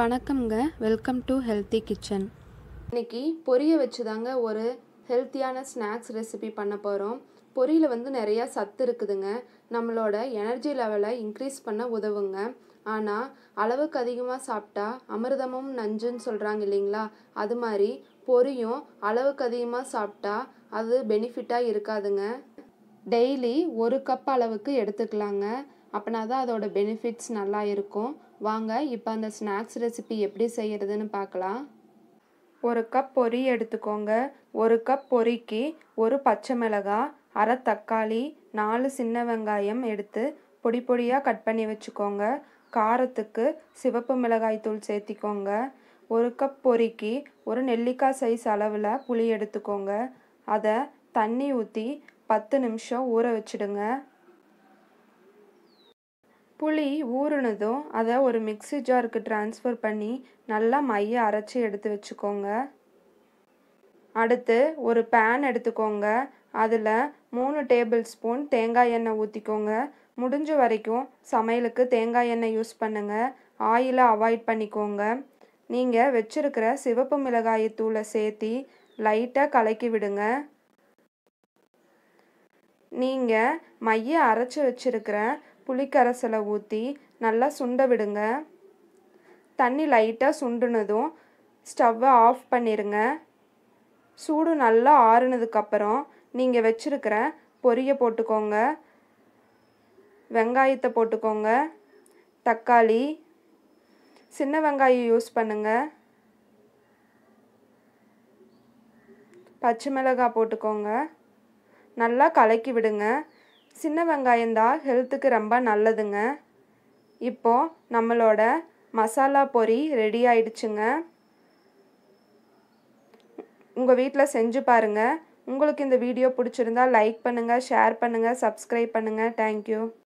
வணக்கம்ங்க welcome to healthy kitchen இன்னைக்கு பொரிய வச்சு தாங்க ஒரு ஹெல்த்தியான ஸ்நாக்ஸ் ரெசிபி பண்ண போகிறோம் பொரியில் வந்து நிறையா சத்து இருக்குதுங்க நம்மளோட எனர்ஜி லெவலை இன்க்ரீஸ் பண்ண உதவுங்க ஆனால் அளவுக்கு அதிகமாக சாப்பிட்டா அமிர்தமும் நஞ்சுன்னு சொல்கிறாங்க இல்லைங்களா அது மாதிரி பொரியும் அளவுக்கு அதிகமாக சாப்பிட்டா அது பெனிஃபிட்டாக இருக்காதுங்க டெய்லி ஒரு கப் அளவுக்கு எடுத்துக்கலாங்க அப்படின்னா தான் அதோட பெனிஃபிட்ஸ் நல்லா இருக்கும் வாங்க இப்போ அந்த ஸ்நாக்ஸ் ரெசிபி எப்படி செய்கிறதுன்னு பார்க்கலாம் ஒரு கப் பொரி எடுத்துக்கோங்க ஒரு கப் பொறிக்கு ஒரு பச்சை மிளகாய் அரை தக்காளி நாலு சின்ன வெங்காயம் எடுத்து பொடி பொடியாக கட் பண்ணி வச்சுக்கோங்க காரத்துக்கு சிவப்பு மிளகாய் தூள் சேர்த்திக்கோங்க ஒரு கப் பொறிக்கு ஒரு நெல்லிக்காய் சைஸ் அளவில் புளி எடுத்துக்கோங்க அதை தண்ணி ஊற்றி பத்து நிமிஷம் ஊற வச்சுடுங்க புளி ஊறுனதும் அதை ஒரு மிக்சி ஜாருக்கு டிரான்ஸ்ஃபர் பண்ணி நல்லா மைய அரைச்சி எடுத்து வச்சுக்கோங்க அடுத்து ஒரு பேன் எடுத்துக்கோங்க அதில் மூணு டேபிள் ஸ்பூன் தேங்காய் எண்ணெய் ஊற்றிக்கோங்க முடிஞ்ச வரைக்கும் சமையலுக்கு தேங்காய் எண்ணெய் யூஸ் பண்ணுங்கள் ஆயிலை அவாய்ட் பண்ணிக்கோங்க நீங்கள் வச்சுருக்கிற சிவப்பு மிளகாய் தூளை சேர்த்தி லைட்டாக கலக்கி விடுங்க நீங்கள் மைய அரைச்சி வச்சுருக்கிற புளிக்கரைசலை ஊற்றி நல்லா சுண்ட விடுங்க தண்ணி லைட்டாக சுண்டுனதும் ஸ்டவ்வை ஆஃப் பண்ணிடுங்க சூடு நல்லா ஆறுனதுக்கப்புறம் நீங்கள் வச்சுருக்கிற பொரிய போட்டுக்கோங்க வெங்காயத்தை போட்டுக்கோங்க தக்காளி சின்ன வெங்காயம் யூஸ் பண்ணுங்கள் பச்சை மிளகாய் போட்டுக்கோங்க நல்லா கலக்கி விடுங்க சின்ன வெங்காயம் ஹெல்த்துக்கு ரொம்ப நல்லதுங்க இப்போது நம்மளோட மசாலா பொரி ரெடி ஆயிடுச்சுங்க உங்கள் வீட்டில் செஞ்சு பாருங்கள் உங்களுக்கு இந்த வீடியோ பிடிச்சிருந்தா லைக் பண்ணுங்கள் ஷேர் பண்ணுங்கள் சப்ஸ்கிரைப் பண்ணுங்கள் தேங்க்யூ